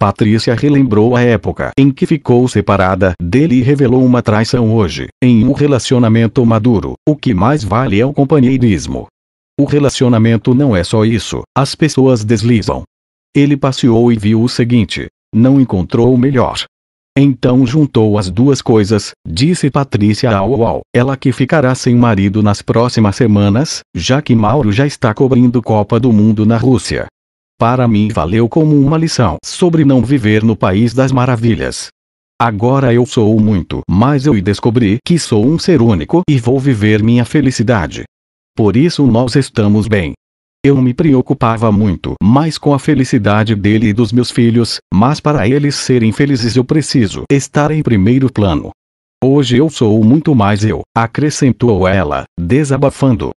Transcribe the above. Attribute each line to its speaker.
Speaker 1: Patrícia relembrou a época em que ficou separada dele e revelou uma traição hoje. Em um relacionamento maduro, o que mais vale é o companheirismo. O relacionamento não é só isso, as pessoas deslizam. Ele passeou e viu o seguinte: não encontrou o melhor. Então juntou as duas coisas, disse Patrícia ao ao, ela que ficará sem marido nas próximas semanas, já que Mauro já está cobrindo Copa do Mundo na Rússia. Para mim valeu como uma lição sobre não viver no país das maravilhas. Agora eu sou muito, mas eu descobri que sou um ser único e vou viver minha felicidade. Por isso nós estamos bem. Eu me preocupava muito mais com a felicidade dele e dos meus filhos, mas para eles serem felizes eu preciso estar em primeiro plano. Hoje eu sou muito mais eu, acrescentou ela, desabafando.